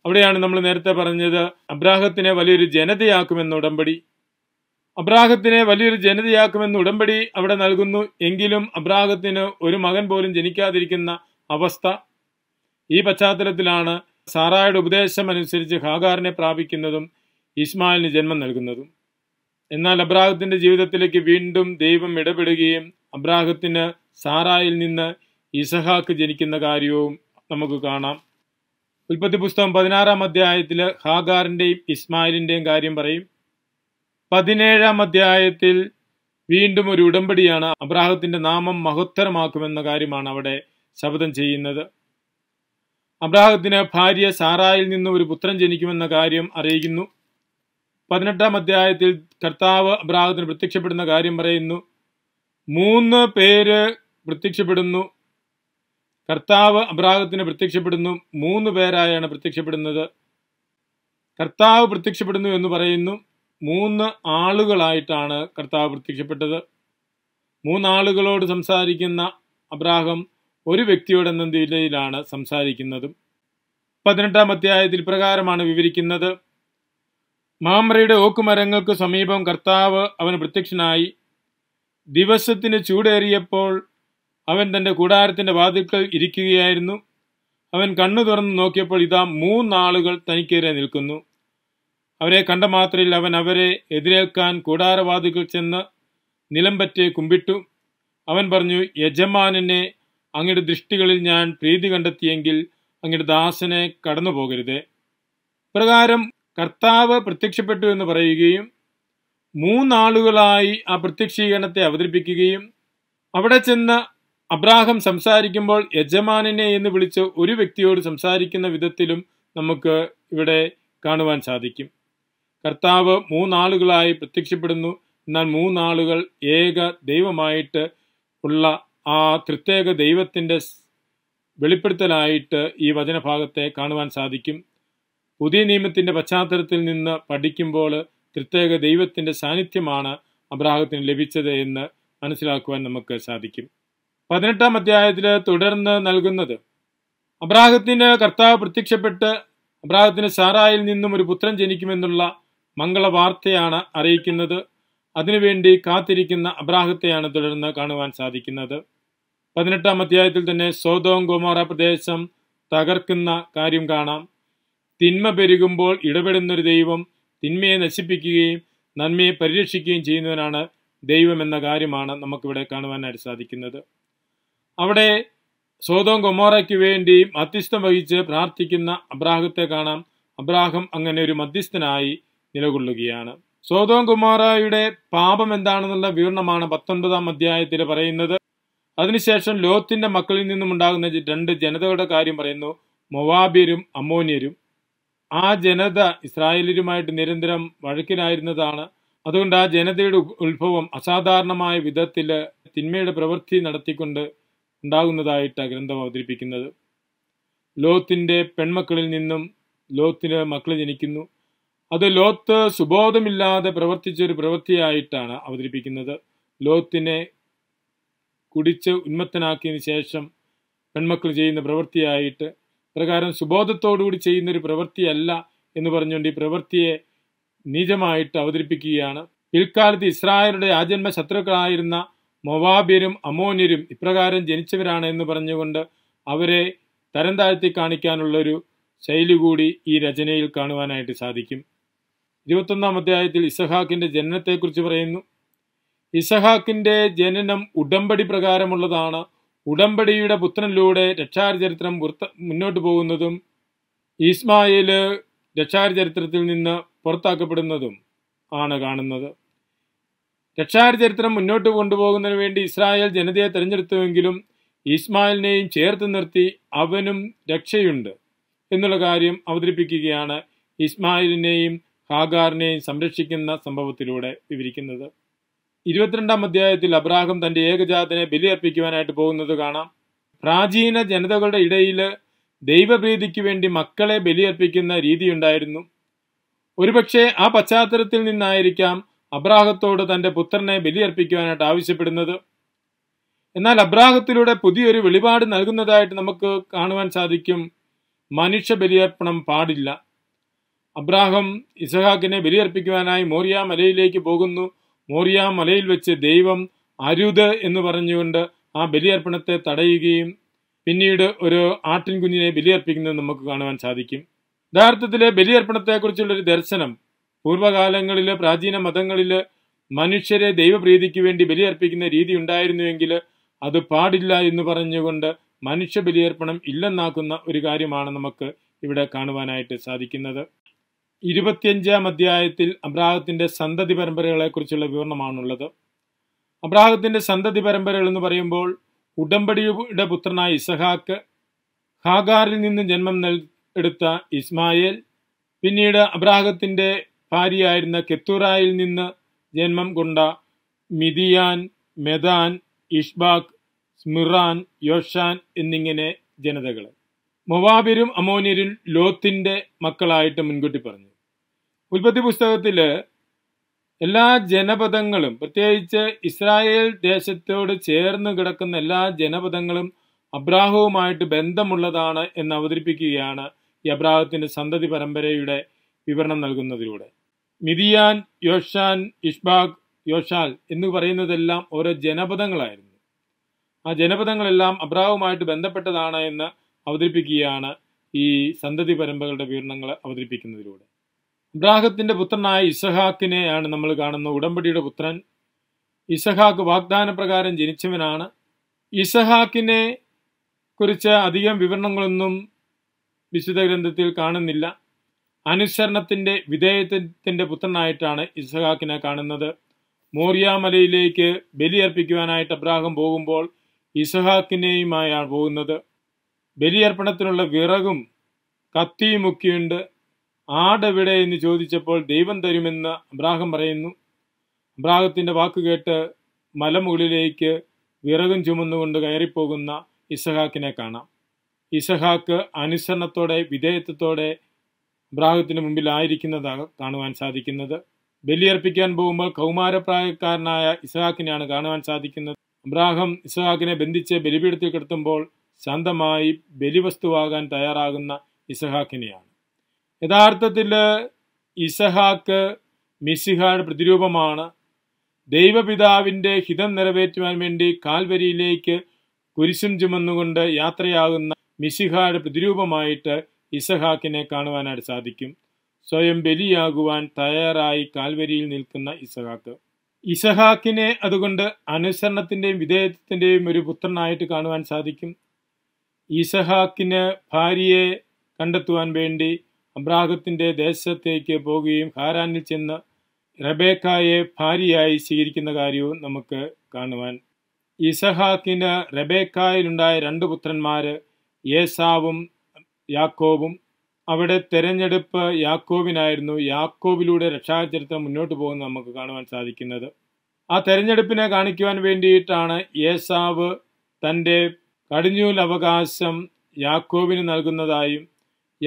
അവിടെയാണ് നമ്മൾ നേരത്തെ പറഞ്ഞത് അബ്രാഹത്തിനെ വലിയൊരു ജനതയാക്കുമെന്ന ഉടമ്പടി അബ്രാഹത്തിനെ വലിയൊരു ജനതയാക്കുമെന്ന ഉടമ്പടി അവിടെ നൽകുന്നു എങ്കിലും അബ്രാഹത്തിന് ഒരു മകൻ പോലും ജനിക്കാതിരിക്കുന്ന അവസ്ഥ ഈ പശ്ചാത്തലത്തിലാണ് സാറായുടെ ഉപദേശം അനുസരിച്ച് ഹാഗാറിനെ പ്രാപിക്കുന്നതും ഇസ്മായിലിന് ജന്മം നൽകുന്നതും എന്നാൽ അബ്രാഹത്തിന്റെ ജീവിതത്തിലേക്ക് വീണ്ടും ദൈവം ഇടപെടുകയും അബ്രാഹത്തിന് സാറായിൽ നിന്ന് ഇസഹാക്ക് ജനിക്കുന്ന കാര്യവും നമുക്ക് കാണാം ഉൽപ്പത്തി പുസ്തകം പതിനാറാം അധ്യായത്തിൽ ഹാഗാറിൻ്റെയും ഇസ്മായിലിൻ്റെയും കാര്യം പറയും പതിനേഴാം അധ്യായത്തിൽ വീണ്ടും ഒരു ഉടമ്പടിയാണ് അബ്രാഹത്തിന്റെ നാമം മഹത്തരമാക്കുമെന്ന കാര്യമാണ് അവിടെ ശപഥം ചെയ്യുന്നത് അബ്രാഹത്തിന് ഭാര്യ സാറായിൽ നിന്ന് ഒരു പുത്രൻ ജനിക്കുമെന്ന കാര്യം അറിയിക്കുന്നു പതിനെട്ടാം അധ്യായത്തിൽ കർത്താവ് അബ്രാഹത്തിന് പ്രത്യക്ഷപ്പെടുന്ന കാര്യം പറയുന്നു മൂന്ന് പേര് പ്രത്യക്ഷപ്പെടുന്നു കർത്താവ് അബ്രാഹത്തിന് പ്രത്യക്ഷപ്പെടുന്നു മൂന്ന് പേരായാണ് പ്രത്യക്ഷപ്പെടുന്നത് കർത്താവ് പ്രത്യക്ഷപ്പെടുന്നു എന്ന് പറയുന്നു മൂന്ന് ആളുകളായിട്ടാണ് കർത്താവ് പ്രത്യക്ഷപ്പെട്ടത് മൂന്നാളുകളോട് സംസാരിക്കുന്ന അബ്രാഹം ഒരു എന്ന നിലയിലാണ് സംസാരിക്കുന്നതും പതിനെട്ടാം അധ്യായത്തിൽ പ്രകാരമാണ് വിവരിക്കുന്നത് മാമ്രയുടെ ഓക്കുമരങ്ങൾക്ക് സമീപം കർത്താവ് അവന് പ്രത്യക്ഷനായി ദിവസത്തിന് ചൂടേറിയപ്പോൾ അവൻ തൻ്റെ കൂടാരത്തിൻ്റെ വാതിൽക്കൽ ഇരിക്കുകയായിരുന്നു അവൻ കണ്ണു തുറന്ന് നോക്കിയപ്പോൾ ഇതാ മൂന്നാളുകൾ തനിക്കേറെ നിൽക്കുന്നു അവരെ കണ്ട മാത്രയിൽ അവൻ അവരെ എതിരേൽക്കാൻ കൂടാരവാതിൽക്കൽ ചെന്ന് നിലം കുമ്പിട്ടു അവൻ പറഞ്ഞു യജമാനനെ അങ്ങയുടെ ദൃഷ്ടികളിൽ ഞാൻ പ്രീതി കണ്ടെത്തിയെങ്കിൽ അങ്ങയുടെ ദാസനെ കടന്നു പോകരുത് പ്രകാരം കർത്താവ് പ്രത്യക്ഷപ്പെട്ടു എന്ന് പറയുകയും മൂന്നാളുകളായി ആ പ്രത്യക്ഷീകരണത്തെ അവതരിപ്പിക്കുകയും അവിടെ ചെന്ന് അബ്രാഹം സംസാരിക്കുമ്പോൾ യജമാനനെ എന്ന് വിളിച്ച് ഒരു വ്യക്തിയോട് സംസാരിക്കുന്ന വിധത്തിലും നമുക്ക് ഇവിടെ കാണുവാൻ സാധിക്കും കർത്താവ് മൂന്നാളുകളായി പ്രത്യക്ഷപ്പെടുന്നു എന്നാൽ മൂന്നാളുകൾ ഏക ദൈവമായിട്ട് ഉള്ള ആ കൃത്യേക ദൈവത്തിൻ്റെ വെളിപ്പെടുത്തലായിട്ട് ഈ വചനഭാഗത്തെ കാണുവാൻ സാധിക്കും പുതിയ നിയമത്തിൻ്റെ പശ്ചാത്തലത്തിൽ നിന്ന് പഠിക്കുമ്പോൾ പ്രത്യേക ദൈവത്തിൻ്റെ സാന്നിധ്യമാണ് അബ്രാഹത്തിന് ലഭിച്ചത് എന്ന് മനസ്സിലാക്കുവാൻ നമുക്ക് സാധിക്കും പതിനെട്ടാം അധ്യായത്തിൽ തുടർന്ന് നൽകുന്നത് അബ്രാഹത്തിന് കർത്താവ് പ്രത്യക്ഷപ്പെട്ട് അബ്രാഹത്തിന് സാറായിൽ നിന്നും ഒരു പുത്രൻ ജനിക്കുമെന്നുള്ള മംഗളവാർത്തയാണ് അറിയിക്കുന്നത് അതിനുവേണ്ടി കാത്തിരിക്കുന്ന അബ്രാഹത്തെയാണ് തുടർന്ന് കാണുവാൻ സാധിക്കുന്നത് പതിനെട്ടാം അധ്യായത്തിൽ തന്നെ സോതോം ഗോമോറ പ്രദേശം തകർക്കുന്ന കാര്യം കാണാം തിന്മ പെരുകുമ്പോൾ ഇടപെടുന്നൊരു ദൈവം തിന്മയെ നശിപ്പിക്കുകയും നന്മയെ പരിരക്ഷിക്കുകയും ചെയ്യുന്നവനാണ് ദൈവം എന്ന കാര്യമാണ് നമുക്കിവിടെ കാണുവാനായിട്ട് സാധിക്കുന്നത് അവിടെ സോതോം ഗൊമോറയ്ക്ക് വേണ്ടി മധ്യസ്ഥം വഹിച്ച് പ്രാർത്ഥിക്കുന്ന അബ്രാഹത്തെ കാണാം അബ്രാഹം അങ്ങനെ ഒരു മധ്യസ്ഥനായി നിലകൊള്ളുകയാണ് സോതോം കുമാറായുടെ പാപം എന്താണെന്നുള്ള വിവരണമാണ് പത്തൊൻപതാം അധ്യായത്തിൽ പറയുന്നത് അതിനുശേഷം ലോത്തിന്റെ മക്കളിൽ നിന്നും ഉണ്ടാകുന്ന രണ്ട് ജനതകളുടെ കാര്യം പറയുന്നു മൊവാബിയരും അമോനിയരും ആ ജനത ഇസ്രായേലരുമായിട്ട് നിരന്തരം വഴക്കിലായിരുന്നതാണ് അതുകൊണ്ട് ആ ജനതയുടെ ഉത്ഭവം അസാധാരണമായ വിധത്തിൽ തിന്മയുടെ പ്രവൃത്തി നടത്തിക്കൊണ്ട് ഉണ്ടാകുന്നതായിട്ട് ഗ്രന്ഥം അവതരിപ്പിക്കുന്നത് ലോത്തിന്റെ പെൺമക്കളിൽ നിന്നും ലോത്തിന് മക്കൾ ജനിക്കുന്നു അത് ലോത്ത് സുബോധമില്ലാതെ പ്രവർത്തിച്ച ഒരു പ്രവൃത്തിയായിട്ടാണ് അവതരിപ്പിക്കുന്നത് ലോത്തിനെ കുടിച്ച് ഉന്മത്തനാക്കിയതിന് ശേഷം പെൺമക്കൾ ചെയ്യുന്ന പ്രവൃത്തിയായിട്ട് പ്രകാരം സുബോധത്തോടുകൂടി ചെയ്യുന്ന ഒരു പ്രവൃത്തിയല്ല എന്ന് പറഞ്ഞുകൊണ്ട് ഈ പ്രവൃത്തിയെ നീചമായിട്ട് അവതരിപ്പിക്കുകയാണ് പിൽക്കാലത്ത് ഇസ്രായേലുടെ ആജന്മ ശത്രുക്കളായിരുന്ന മൊവാബ്യരും അമോന്യരും ഇപ്രകാരം ജനിച്ചവരാണ് എന്ന് പറഞ്ഞുകൊണ്ട് അവരെ തരം താഴ്ത്തി കാണിക്കാനുള്ളൊരു ശൈലി കൂടി ഈ രചനയിൽ കാണുവാനായിട്ട് സാധിക്കും ഇരുപത്തൊന്നാം അധ്യായത്തിൽ ഇസഹാക്കിന്റെ ജനനത്തെക്കുറിച്ച് പറയുന്നു ഇസഹാക്കിന്റെ ജനനം ഉടമ്പടി പ്രകാരമുള്ളതാണ് ഉടമ്പടിയുടെ പുത്രനിലൂടെ രക്ഷാചരിത്രം മുന്നോട്ട് പോകുന്നതും ഇസ്മായിൽ രക്ഷാചരിത്രത്തിൽ നിന്ന് പുറത്താക്കപ്പെടുന്നതും ആണ് കാണുന്നത് രക്ഷാചരിത്രം മുന്നോട്ട് കൊണ്ടുപോകുന്നതിന് വേണ്ടി ഇസ്രായേൽ ജനതയെ തെരഞ്ഞെടുത്തുവെങ്കിലും ഇസ്മായിലിനെയും ചേർത്ത് നിർത്തി അവനും രക്ഷയുണ്ട് എന്നുള്ള കാര്യം അവതരിപ്പിക്കുകയാണ് ഇസ്മായിലിനെയും ഹാഗാറിനെയും സംരക്ഷിക്കുന്ന സംഭവത്തിലൂടെ വിവരിക്കുന്നത് ഇരുപത്തിരണ്ടാം അധ്യായത്തിൽ അബ്രാഹം തന്റെ ഏകജാതനെ ബലിയർപ്പിക്കുവാനായിട്ട് പോകുന്നത് കാണാം പ്രാചീന ജനതകളുടെ ഇടയിൽ ദൈവപ്രീതിക്ക് വേണ്ടി മക്കളെ ബലിയർപ്പിക്കുന്ന രീതിയുണ്ടായിരുന്നു ഒരുപക്ഷെ ആ പശ്ചാത്തലത്തിൽ നിന്നായിരിക്കാം അബ്രാഹത്തോട് തന്റെ പുത്രനെ ബലിയർപ്പിക്കുവാനായിട്ട് ആവശ്യപ്പെടുന്നത് എന്നാൽ അബ്രാഹത്തിലൂടെ പുതിയൊരു വെളിപാട് നൽകുന്നതായിട്ട് നമുക്ക് കാണുവാൻ സാധിക്കും മനുഷ്യ ബലിയർപ്പണം പാടില്ല അബ്രാഹം ഇസഹാക്കിനെ ബലിയർപ്പിക്കുവാനായി മോറിയ മലയിലേക്ക് പോകുന്നു മോറിയ മലയിൽ വെച്ച് ദൈവം അരുത് എന്ന് പറഞ്ഞുകൊണ്ട് ആ ബലിയർപ്പണത്തെ തടയുകയും പിന്നീട് ഒരു ആട്ടിൻകുഞ്ഞിനെ ബലിയർപ്പിക്കുന്നത് നമുക്ക് കാണുവാൻ സാധിക്കും യഥാർത്ഥത്തിലെ ഒരു ദർശനം പൂർവ്വകാലങ്ങളിൽ പ്രാചീന മതങ്ങളിൽ മനുഷ്യരെ ദൈവപ്രീതിക്ക് വേണ്ടി ബലിയർപ്പിക്കുന്ന രീതി ഉണ്ടായിരുന്നുവെങ്കിൽ അത് പാടില്ല എന്ന് പറഞ്ഞുകൊണ്ട് മനുഷ്യ ബലിയർപ്പണം ഇല്ലെന്നാക്കുന്ന ഒരു കാര്യമാണ് നമുക്ക് ഇവിടെ കാണുവാനായിട്ട് സാധിക്കുന്നത് ഇരുപത്തിയഞ്ചാം അധ്യായത്തിൽ അബ്രാഹത്തിന്റെ സന്തതി പരമ്പരകളെക്കുറിച്ചുള്ള വിവരണമാണുള്ളത് അബ്രാഹത്തിന്റെ സന്തതി പരമ്പരകൾ എന്ന് പറയുമ്പോൾ ഉടമ്പടിയുടെ പുത്രനായ ഇസഹാക്ക് ഹാഗാറിൽ നിന്ന് ജന്മം നൽ എടുത്ത ഇസ്മായേൽ പിന്നീട് അബ്രാഹത്തിന്റെ ഭാര്യയായിരുന്ന കെത്തൂറായിൽ നിന്ന് ജന്മം കൊണ്ട മിതിയാൻ മെദാൻ ഇഷ്ബാഖ് സ്മിറാൻ യോഷാൻ എന്നിങ്ങനെ ജനതകൾ മൊവാബിരും അമോനിരും ലോത്തിന്റെ മക്കളായിട്ട് മുൻകൂട്ടി പറഞ്ഞു ഉൽപ്പത്തി പുസ്തകത്തില് എല്ലാ ജനപദങ്ങളും പ്രത്യേകിച്ച് ഇസ്രായേൽ ദേശത്തോട് ചേർന്ന് കിടക്കുന്ന എല്ലാ ജനപദങ്ങളും അബ്രാഹവുമായിട്ട് ബന്ധമുള്ളതാണ് എന്ന് അവതരിപ്പിക്കുകയാണ് ഈ അബ്രാഹത്തിന്റെ സന്തതി പരമ്പരയുടെ വിവരണം നൽകുന്നതിലൂടെ മിതിയാൻ യോഷാൻ ഇഷ്ബാഖ് യോഷാൽ എന്ന് പറയുന്നതെല്ലാം ഓരോ ജനപദങ്ങളായിരുന്നു ആ ജനപദങ്ങളെല്ലാം അബ്രാഹവുമായിട്ട് ബന്ധപ്പെട്ടതാണ് എന്ന് അവതരിപ്പിക്കുകയാണ് ഈ സന്തതി പരമ്പരകളുടെ വിവരണങ്ങൾ അവതരിപ്പിക്കുന്നതിലൂടെ ഇബ്രാഹത്തിന്റെ പുത്രനായ ഇസഹാക്കിനെയാണ് നമ്മൾ കാണുന്നത് ഉടമ്പടിയുടെ പുത്രൻ ഇസഹാക്ക് പ്രകാരം ജനിച്ചവനാണ് ഇസഹാക്കിനെ കുറിച്ച് അധികം വിവരണങ്ങളൊന്നും വിശുദ്ധ ഗ്രന്ഥത്തിൽ കാണുന്നില്ല അനുസരണത്തിന്റെ വിധേയത്വത്തിന്റെ പുത്രനായിട്ടാണ് ഇസഹാക്കിനെ കാണുന്നത് മോറിയാമലയിലേക്ക് ബലിയർപ്പിക്കുവാനായിട്ട് അബ്രാഹം പോകുമ്പോൾ ഇസഹാക്കിനെയുമായാണ് പോകുന്നത് ബലിയർപ്പണത്തിനുള്ള വിറകും കത്തിയുമൊക്കെയുണ്ട് ആടെവിടെ എന്ന് ചോദിച്ചപ്പോൾ ദൈവം തരുമെന്ന് അബ്രാഹം പറയുന്നു അബ്രാഹത്തിൻ്റെ വാക്ക് കേട്ട് മലമുകളിലേക്ക് വിറകും ചുമന്നുകൊണ്ട് കയറിപ്പോകുന്ന ഇസഹാക്കിനെ കാണാം ഇസഹാക്ക് അനുസരണത്തോടെ വിധേയത്വത്തോടെ അബ്രാഹത്തിന് മുമ്പിലായിരിക്കുന്നതാണ് കാണുവാൻ സാധിക്കുന്നത് ബലിയർപ്പിക്കാൻ പോകുമ്പോൾ കൗമാരപ്രായക്കാരനായ ഇസഹാക്കിനെയാണ് കാണുവാൻ സാധിക്കുന്നത് അബ്രാഹം ഇസഹാക്കിനെ ബന്ധിച്ച് ബലിപീഠത്തിൽ കിടത്തുമ്പോൾ ശാന്തമായി ബലിവസ്തുവാകാൻ തയ്യാറാകുന്ന ഇസഹാക്കിനെയാണ് യഥാർത്ഥത്തിൽ ഇസഹാക്ക് മിസിഹയുടെ പ്രതിരൂപമാണ് ദൈവപിതാവിൻ്റെ ഹിതം നിറവേറ്റുവാൻ വേണ്ടി കാൽവരിയിലേക്ക് കുരിശും ചുമന്നുകൊണ്ട് യാത്രയാകുന്ന മിസിഹയുടെ പ്രതിരൂപമായിട്ട് ഇസഹാക്കിനെ കാണുവാനായിട്ട് സാധിക്കും സ്വയം ബലിയാകുവാൻ തയ്യാറായി കാൽവരിയിൽ നിൽക്കുന്ന ഇസഹാക്ക് ഇസഹാക്കിനെ അതുകൊണ്ട് അനുസരണത്തിൻ്റെയും വിധേയത്വത്തിൻ്റെയും ഒരു പുത്രനായിട്ട് കാണുവാൻ സാധിക്കും ഇസഹാക്കിന് ഭാര്യയെ കണ്ടെത്തുവാൻ വേണ്ടി അബ്രാഹത്തിന്റെ ദേശത്തേക്ക് പോകുകയും ഹാരാനിൽ ചെന്ന് റബേക്കായെ ഭാര്യയായി സ്വീകരിക്കുന്ന കാര്യവും നമുക്ക് കാണുവാൻ ഇസഹാക്കിന് റബേക്കായിലുണ്ടായ രണ്ട് പുത്രന്മാർ ഏസാവും യാക്കോബും അവിടെ തെരഞ്ഞെടുപ്പ് യാക്കോബിനായിരുന്നു യാക്കോബിലൂടെ രക്ഷാചരിത്രം മുന്നോട്ട് പോകുന്ന നമുക്ക് കാണുവാൻ സാധിക്കുന്നത് ആ തെരഞ്ഞെടുപ്പിനെ കാണിക്കുവാൻ വേണ്ടിയിട്ടാണ് ഏസാവ് തൻ്റെ കടിഞ്ഞൂൽ അവകാശം യാക്കോബിന് നൽകുന്നതായും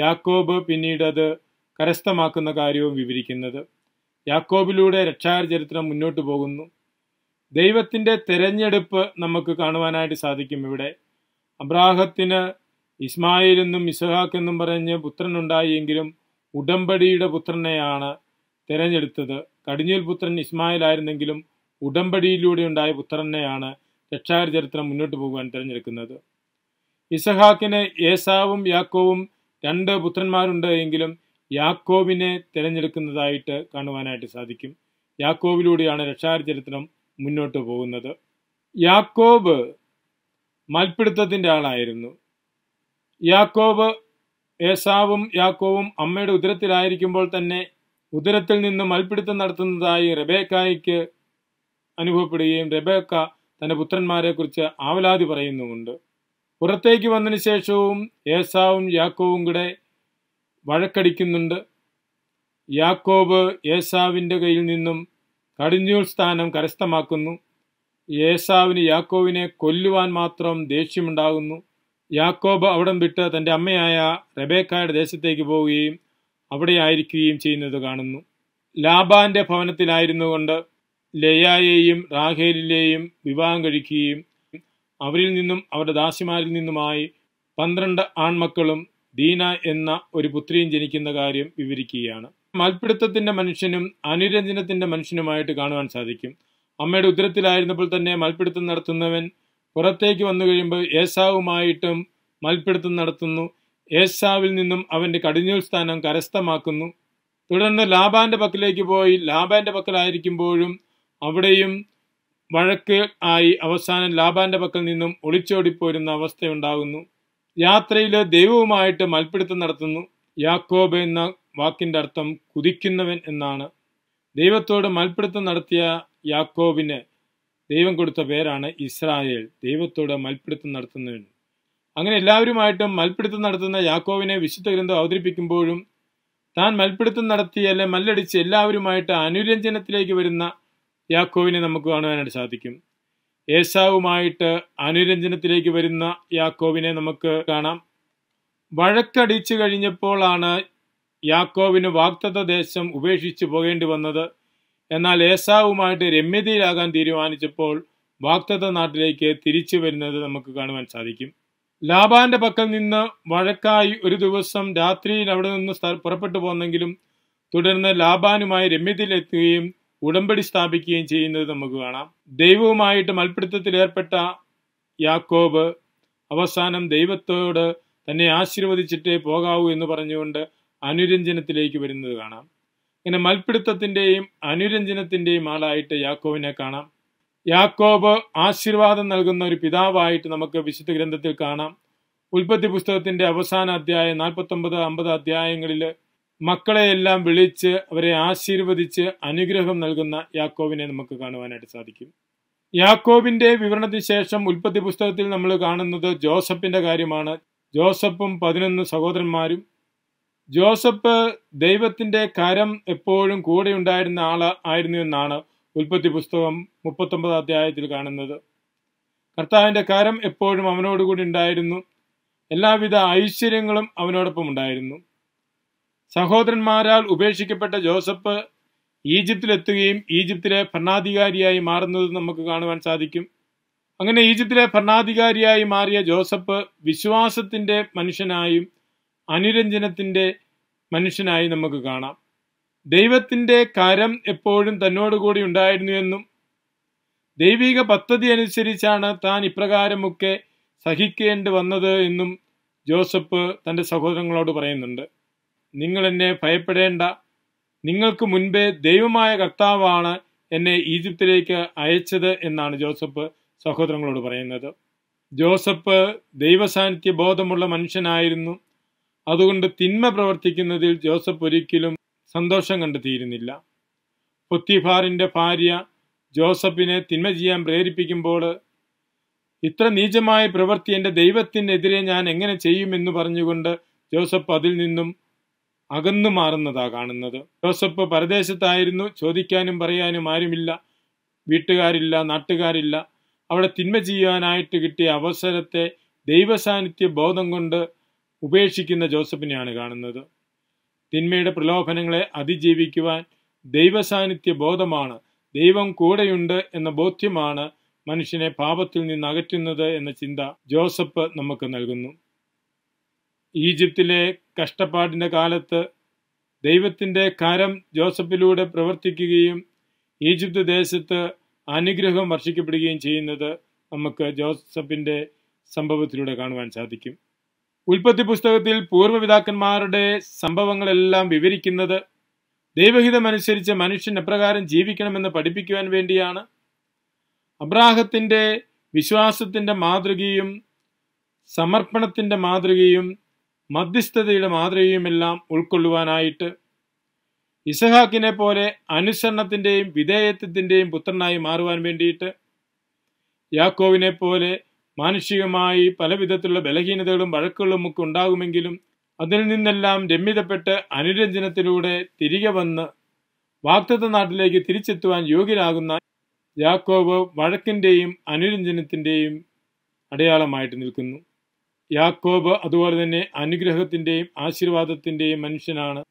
യാക്കോബ് പിന്നീട് അത് കരസ്ഥമാക്കുന്ന കാര്യവും വിവരിക്കുന്നത് യാക്കോബിലൂടെ രക്ഷാചരിത്രം മുന്നോട്ടു പോകുന്നു ദൈവത്തിൻ്റെ തെരഞ്ഞെടുപ്പ് നമുക്ക് കാണുവാനായിട്ട് സാധിക്കും ഇവിടെ അബ്രാഹത്തിന് ഇസ്മായിലെന്നും ഇസഹാക്ക് എന്നും പറഞ്ഞ് പുത്രനുണ്ടായി എങ്കിലും ഉടമ്പടിയുടെ പുത്രനെയാണ് തിരഞ്ഞെടുത്തത് കടിഞ്ഞൂൽ പുത്രൻ ഇസ്മായിൽ ആയിരുന്നെങ്കിലും ഉടമ്പടിയിലൂടെ ഉണ്ടായ പുത്രനെയാണ് രക്ഷാചരിത്രം മുന്നോട്ട് പോകുവാൻ തിരഞ്ഞെടുക്കുന്നത് ഇസഹാക്കിനെ ഏസാവും യാക്കോവും രണ്ട് പുത്രന്മാരുണ്ട് എങ്കിലും യാക്കോബിനെ തിരഞ്ഞെടുക്കുന്നതായിട്ട് കാണുവാനായിട്ട് സാധിക്കും യാക്കോബിലൂടെയാണ് രക്ഷാചരിത്രം മുന്നോട്ട് പോകുന്നത് യാക്കോബ് മൽപിടുത്തത്തിൻ്റെ ആളായിരുന്നു യാക്കോബ് ഏസാവും യാക്കോവും അമ്മയുടെ ഉദരത്തിലായിരിക്കുമ്പോൾ തന്നെ ഉദരത്തിൽ നിന്ന് മൽപിടുത്തം നടത്തുന്നതായി റബേക്കായിക്ക് അനുഭവപ്പെടുകയും റബേക്ക തൻ്റെ പുത്രന്മാരെക്കുറിച്ച് ആവലാതി പറയുന്നുമുണ്ട് പുറത്തേക്ക് വന്നതിന് ശേഷവും ഏസാവും യാക്കോവും കൂടെ വഴക്കടിക്കുന്നുണ്ട് യാക്കോബ് ഏസാവിൻ്റെ കയ്യിൽ നിന്നും കടിഞ്ഞൂൽ സ്ഥാനം കരസ്ഥമാക്കുന്നു ഏസാവിന് യാക്കോവിനെ കൊല്ലുവാൻ മാത്രം ദേഷ്യമുണ്ടാകുന്നു യാക്കോബ് അവിടം വിട്ട് തൻ്റെ അമ്മയായ റബേക്കായുടെ ദേശത്തേക്ക് പോവുകയും അവിടെയായിരിക്കുകയും ചെയ്യുന്നത് കാണുന്നു ലാബാന്റെ കൊണ്ട് ലയായെയും റാഹേലിലെയും വിവാഹം കഴിക്കുകയും അവരിൽ നിന്നും അവരുടെ ദാസിമാരിൽ നിന്നുമായി പന്ത്രണ്ട് ആൺമക്കളും ദീന എന്ന ഒരു പുത്രിയും ജനിക്കുന്ന കാര്യം വിവരിക്കുകയാണ് മൽപിടുത്തത്തിന്റെ മനുഷ്യനും അനുരഞ്ജനത്തിന്റെ മനുഷ്യനുമായിട്ട് കാണുവാൻ സാധിക്കും അമ്മയുടെ ഉദരത്തിലായിരുന്നപ്പോൾ തന്നെ മൽപിടുത്തം നടത്തുന്നവൻ പുറത്തേക്ക് വന്നു കഴിയുമ്പോൾ ഏസാവുമായിട്ടും മൽപിടുത്തം നടത്തുന്നു ഏസാവിൽ നിന്നും അവന്റെ കടിഞ്ഞൂൽ സ്ഥാനം കരസ്ഥമാക്കുന്നു തുടർന്ന് ലാബാന്റെ പക്കലേക്ക് പോയി ലാബാന്റെ പക്കലായിരിക്കുമ്പോഴും അവിടെയും വഴക്ക് ആയി അവസാനം ലാബാന്റെ പക്കൽ നിന്നും ഒളിച്ചോടിപ്പോരുന്ന അവസ്ഥയുണ്ടാകുന്നു യാത്രയിൽ ദൈവവുമായിട്ട് മൽപ്പിടുത്തം നടത്തുന്നു യാക്കോബ് എന്ന വാക്കിന്റെ അർത്ഥം കുതിക്കുന്നവൻ എന്നാണ് ദൈവത്തോട് മൽപ്പിടുത്തം നടത്തിയ യാക്കോബിന് ദൈവം കൊടുത്ത പേരാണ് ഇസ്രായേൽ ദൈവത്തോട് മൽപ്പിടുത്തം നടത്തുന്നവൻ അങ്ങനെ എല്ലാവരുമായിട്ടും മൽപ്പിടുത്തം നടത്തുന്ന യാക്കോവിനെ വിശുദ്ധ ഗ്രന്ഥം അവതരിപ്പിക്കുമ്പോഴും താൻ മൽപ്പിടുത്തം നടത്തി അല്ലെ മല്ലടിച്ച് എല്ലാവരുമായിട്ട് അനുരഞ്ജനത്തിലേക്ക് വരുന്ന യാക്കോവിനെ നമുക്ക് കാണുവാനായിട്ട് സാധിക്കും ഏസാവുമായിട്ട് അനുരഞ്ജനത്തിലേക്ക് വരുന്ന യാക്കോവിനെ നമുക്ക് കാണാം വഴക്കടിച്ചു കഴിഞ്ഞപ്പോഴാണ് യാക്കോവിന് വാക്തത്വ ദേശം ഉപേക്ഷിച്ചു പോകേണ്ടി വന്നത് എന്നാൽ ഏസാവുമായിട്ട് രമ്യതയിലാകാൻ തീരുമാനിച്ചപ്പോൾ വാക്തത്വ നാട്ടിലേക്ക് തിരിച്ചു വരുന്നത് നമുക്ക് കാണുവാൻ സാധിക്കും ലാബാന്റെ പക്കൽ നിന്ന് വഴക്കായി ഒരു ദിവസം രാത്രിയിൽ അവിടെ നിന്ന് പുറപ്പെട്ടു പോന്നെങ്കിലും തുടർന്ന് ലാബാനുമായി രമ്യതയിലെത്തുകയും ഉടമ്പടി സ്ഥാപിക്കുകയും ചെയ്യുന്നത് നമുക്ക് കാണാം ദൈവവുമായിട്ട് ഏർപ്പെട്ട യാക്കോബ് അവസാനം ദൈവത്തോട് തന്നെ ആശീർവദിച്ചിട്ടേ പോകാവൂ എന്ന് പറഞ്ഞുകൊണ്ട് അനുരഞ്ജനത്തിലേക്ക് വരുന്നത് കാണാം ഇങ്ങനെ മൽപിടുത്തത്തിൻ്റെയും അനുരഞ്ജനത്തിന്റെയും ആളായിട്ട് യാക്കോവിനെ കാണാം യാക്കോബ് ആശീർവാദം നൽകുന്ന ഒരു പിതാവായിട്ട് നമുക്ക് വിശുദ്ധ ഗ്രന്ഥത്തിൽ കാണാം ഉൽപ്പത്തി പുസ്തകത്തിന്റെ അവസാന അധ്യായം ഒമ്പത് അമ്പത് അധ്യായങ്ങളിൽ മക്കളെയെല്ലാം വിളിച്ച് അവരെ ആശീർവദിച്ച് അനുഗ്രഹം നൽകുന്ന യാക്കോവിനെ നമുക്ക് കാണുവാനായിട്ട് സാധിക്കും യാക്കോബിന്റെ വിവരണത്തിന് ശേഷം ഉൽപ്പത്തി പുസ്തകത്തിൽ നമ്മൾ കാണുന്നത് ജോസഫിന്റെ കാര്യമാണ് ജോസഫും പതിനൊന്ന് സഹോദരന്മാരും ജോസഫ് ദൈവത്തിന്റെ കരം എപ്പോഴും കൂടെ ഉണ്ടായിരുന്ന ആള് ആയിരുന്നു എന്നാണ് ഉൽപ്പത്തി പുസ്തകം മുപ്പത്തൊമ്പത് അധ്യായത്തിൽ കാണുന്നത് കർത്താവിന്റെ കരം എപ്പോഴും അവനോടുകൂടി ഉണ്ടായിരുന്നു എല്ലാവിധ ഐശ്വര്യങ്ങളും അവനോടൊപ്പം ഉണ്ടായിരുന്നു സഹോദരന്മാരാൽ ഉപേക്ഷിക്കപ്പെട്ട ജോസഫ് ഈജിപ്തിലെത്തുകയും ഈജിപ്തിലെ ഭരണാധികാരിയായി മാറുന്നത് നമുക്ക് കാണുവാൻ സാധിക്കും അങ്ങനെ ഈജിപ്തിലെ ഭരണാധികാരിയായി മാറിയ ജോസഫ് വിശ്വാസത്തിൻ്റെ മനുഷ്യനായും അനുരഞ്ജനത്തിൻ്റെ മനുഷ്യനായി നമുക്ക് കാണാം ദൈവത്തിൻ്റെ കരം എപ്പോഴും തന്നോടുകൂടി ഉണ്ടായിരുന്നു എന്നും ദൈവിക പദ്ധതി അനുസരിച്ചാണ് താൻ ഇപ്രകാരമൊക്കെ സഹിക്കേണ്ടി വന്നത് എന്നും ജോസഫ് തൻ്റെ സഹോദരങ്ങളോട് പറയുന്നുണ്ട് നിങ്ങൾ എന്നെ ഭയപ്പെടേണ്ട നിങ്ങൾക്ക് മുൻപേ ദൈവമായ കർത്താവാണ് എന്നെ ഈജിപ്തിലേക്ക് അയച്ചത് എന്നാണ് ജോസഫ് സഹോദരങ്ങളോട് പറയുന്നത് ജോസഫ് ദൈവസാന്നിധ്യ ബോധമുള്ള മനുഷ്യനായിരുന്നു അതുകൊണ്ട് തിന്മ പ്രവർത്തിക്കുന്നതിൽ ജോസഫ് ഒരിക്കലും സന്തോഷം കണ്ടെത്തിയിരുന്നില്ല പൊത്തിഫാറിൻ്റെ ഭാര്യ ജോസഫിനെ തിന്മ ചെയ്യാൻ പ്രേരിപ്പിക്കുമ്പോൾ ഇത്ര നീചമായ പ്രവൃത്തി എൻ്റെ ദൈവത്തിനെതിരെ ഞാൻ എങ്ങനെ ചെയ്യുമെന്ന് പറഞ്ഞുകൊണ്ട് ജോസഫ് അതിൽ നിന്നും അകന്നു മാറുന്നതാ കാണുന്നത് ജോസഫ് പരദേശത്തായിരുന്നു ചോദിക്കാനും പറയാനും ആരുമില്ല വീട്ടുകാരില്ല നാട്ടുകാരില്ല അവിടെ തിന്മ ചെയ്യാനായിട്ട് കിട്ടിയ അവസരത്തെ ദൈവസാന്നിധ്യ ബോധം കൊണ്ട് ഉപേക്ഷിക്കുന്ന ജോസഫിനെയാണ് കാണുന്നത് തിന്മയുടെ പ്രലോഭനങ്ങളെ അതിജീവിക്കുവാൻ ദൈവസാന്നിധ്യ ബോധമാണ് ദൈവം കൂടെയുണ്ട് എന്ന ബോധ്യമാണ് മനുഷ്യനെ പാപത്തിൽ നിന്ന് അകറ്റുന്നത് എന്ന ചിന്ത ജോസഫ് നമുക്ക് നൽകുന്നു ഈജിപ്തിലെ കഷ്ടപ്പാടിൻ്റെ കാലത്ത് ദൈവത്തിൻ്റെ കരം ജോസഫിലൂടെ പ്രവർത്തിക്കുകയും ഈജിപ്ത് ദേശത്ത് അനുഗ്രഹം വർഷിക്കപ്പെടുകയും ചെയ്യുന്നത് നമുക്ക് ജോസഫിൻ്റെ സംഭവത്തിലൂടെ കാണുവാൻ സാധിക്കും ഉൽപ്പത്തി പുസ്തകത്തിൽ പൂർവ്വപിതാക്കന്മാരുടെ സംഭവങ്ങളെല്ലാം വിവരിക്കുന്നത് ദൈവഹിതമനുസരിച്ച് മനുഷ്യൻ എപ്രകാരം ജീവിക്കണമെന്ന് പഠിപ്പിക്കുവാൻ വേണ്ടിയാണ് അബ്രാഹത്തിൻ്റെ വിശ്വാസത്തിൻ്റെ മാതൃകയും സമർപ്പണത്തിൻ്റെ മാതൃകയും മധ്യസ്ഥതയുടെ മാതൃകയുമെല്ലാം ഉൾക്കൊള്ളുവാനായിട്ട് ഇസഹാക്കിനെ പോലെ അനുസരണത്തിൻ്റെയും വിധേയത്വത്തിൻ്റെയും പുത്രനായി മാറുവാൻ വേണ്ടിയിട്ട് യാക്കോവിനെ പോലെ മാനുഷികമായി പലവിധത്തിലുള്ള ബലഹീനതകളും വഴക്കുകളും ഒക്കെ ഉണ്ടാകുമെങ്കിലും അതിൽ നിന്നെല്ലാം രമ്യതപ്പെട്ട് അനുരഞ്ജനത്തിലൂടെ തിരികെ വന്ന് വാക്തത്വ നാട്ടിലേക്ക് തിരിച്ചെത്തുവാൻ യോഗ്യരാകുന്ന യാക്കോവ് വഴക്കിൻ്റെയും അനുരഞ്ജനത്തിൻ്റെയും അടയാളമായിട്ട് നിൽക്കുന്നു യാക്കോബ് അതുപോലെ തന്നെ അനുഗ്രഹത്തിൻ്റെയും ആശീർവാദത്തിൻ്റെയും മനുഷ്യനാണ്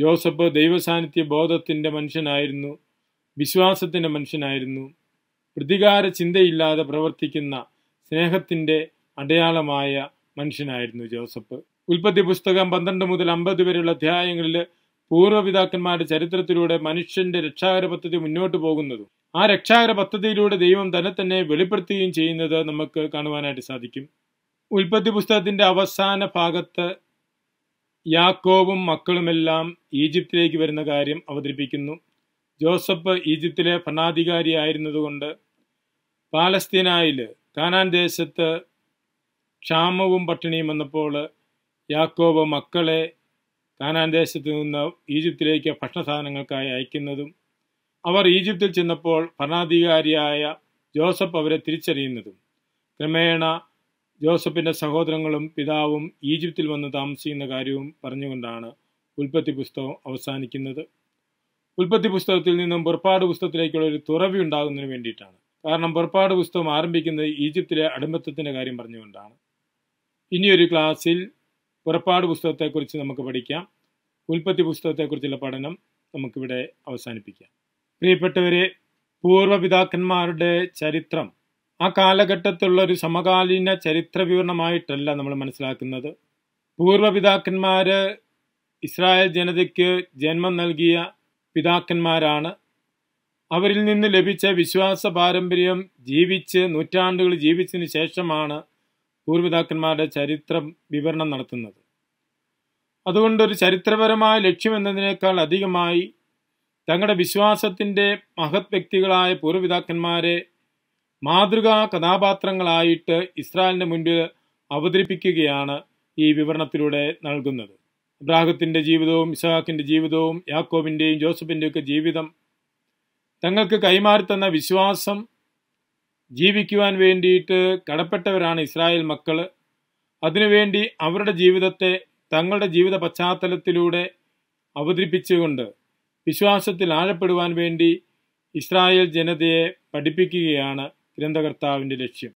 ജോസഫ് ദൈവസാന്നിധ്യ ബോധത്തിൻ്റെ മനുഷ്യനായിരുന്നു വിശ്വാസത്തിൻ്റെ മനുഷ്യനായിരുന്നു പ്രതികാര ചിന്തയില്ലാതെ പ്രവർത്തിക്കുന്ന സ്നേഹത്തിൻ്റെ അടയാളമായ മനുഷ്യനായിരുന്നു ജോസഫ് ഉൽപ്പത്തി പുസ്തകം പന്ത്രണ്ട് മുതൽ അമ്പത് വരെയുള്ള അധ്യായങ്ങളിൽ പൂർവ്വപിതാക്കന്മാരുടെ ചരിത്രത്തിലൂടെ മനുഷ്യന്റെ രക്ഷാകര പദ്ധതി മുന്നോട്ട് പോകുന്നതും ആ രക്ഷാകര പദ്ധതിയിലൂടെ ദൈവം തന്നെ തന്നെ വെളിപ്പെടുത്തുകയും ചെയ്യുന്നത് നമുക്ക് കാണുവാനായിട്ട് സാധിക്കും ഉൽപ്പത്തി പുസ്തകത്തിന്റെ അവസാന ഭാഗത്ത് യാക്കോവും മക്കളുമെല്ലാം ഈജിപ്തിലേക്ക് വരുന്ന കാര്യം അവതരിപ്പിക്കുന്നു ജോസഫ് ഈജിപ്തിലെ ഭരണാധികാരിയായിരുന്നതുകൊണ്ട് പാലസ്തീനായിൽ കാനാൻ ദേശത്ത് ക്ഷാമവും പട്ടിണിയും വന്നപ്പോൾ യാക്കോവ് മക്കളെ കാനാൻ ദേശത്ത് നിന്ന് ഈജിപ്തിലേക്ക് സാധനങ്ങൾക്കായി അയക്കുന്നതും അവർ ഈജിപ്തിൽ ചെന്നപ്പോൾ ഭരണാധികാരിയായ ജോസഫ് അവരെ തിരിച്ചറിയുന്നതും ക്രമേണ ജോസഫിന്റെ സഹോദരങ്ങളും പിതാവും ഈജിപ്തിൽ വന്ന് താമസിക്കുന്ന കാര്യവും പറഞ്ഞുകൊണ്ടാണ് ഉൽപ്പത്തി പുസ്തകം അവസാനിക്കുന്നത് ഉൽപ്പത്തി പുസ്തകത്തിൽ നിന്നും പുറപ്പാട് പുസ്തകത്തിലേക്കുള്ള ഒരു തുറവി ഉണ്ടാകുന്നതിന് വേണ്ടിയിട്ടാണ് കാരണം പുറപ്പാട് പുസ്തകം ആരംഭിക്കുന്നത് ഈജിപ്തിലെ അടിമത്തത്തിന്റെ കാര്യം പറഞ്ഞുകൊണ്ടാണ് ഇനിയൊരു ക്ലാസ്സിൽ പുറപ്പാട് പുസ്തകത്തെക്കുറിച്ച് നമുക്ക് പഠിക്കാം ഉൽപ്പത്തി പുസ്തകത്തെക്കുറിച്ചുള്ള പഠനം നമുക്കിവിടെ അവസാനിപ്പിക്കാം പ്രിയപ്പെട്ടവരെ പൂർവ്വപിതാക്കന്മാരുടെ ചരിത്രം ആ കാലഘട്ടത്തിലുള്ള ഒരു സമകാലീന ചരിത്ര വിവരണമായിട്ടല്ല നമ്മൾ മനസ്സിലാക്കുന്നത് പൂർവ്വപിതാക്കന്മാർ ഇസ്രായേൽ ജനതയ്ക്ക് ജന്മം നൽകിയ പിതാക്കന്മാരാണ് അവരിൽ നിന്ന് ലഭിച്ച വിശ്വാസ പാരമ്പര്യം ജീവിച്ച് നൂറ്റാണ്ടുകൾ ജീവിച്ചതിന് ശേഷമാണ് പൂർവിതാക്കന്മാരുടെ ചരിത്ര വിവരണം നടത്തുന്നത് അതുകൊണ്ടൊരു ചരിത്രപരമായ ലക്ഷ്യം എന്നതിനേക്കാൾ അധികമായി തങ്ങളുടെ വിശ്വാസത്തിൻ്റെ മഹത് വ്യക്തികളായ പൂർവിതാക്കന്മാരെ മാതൃകാ കഥാപാത്രങ്ങളായിട്ട് ഇസ്രായേലിൻ്റെ മുൻപിൽ അവതരിപ്പിക്കുകയാണ് ഈ വിവരണത്തിലൂടെ നൽകുന്നത് അബ്രാഹത്തിൻ്റെ ജീവിതവും ഇസഹാക്കിൻ്റെ ജീവിതവും യാക്കോബിൻ്റെയും ജോസഫിൻ്റെയൊക്കെ ജീവിതം തങ്ങൾക്ക് കൈമാറിത്തന്ന വിശ്വാസം ജീവിക്കുവാൻ വേണ്ടിയിട്ട് കടപ്പെട്ടവരാണ് ഇസ്രായേൽ മക്കൾ അതിനുവേണ്ടി അവരുടെ ജീവിതത്തെ തങ്ങളുടെ ജീവിത പശ്ചാത്തലത്തിലൂടെ അവതരിപ്പിച്ചുകൊണ്ട് വിശ്വാസത്തിൽ ആഴപ്പെടുവാൻ വേണ്ടി ഇസ്രായേൽ ജനതയെ പഠിപ്പിക്കുകയാണ് ഗ്രന്ഥകർത്താവിൻ്റെ ലക്ഷ്യം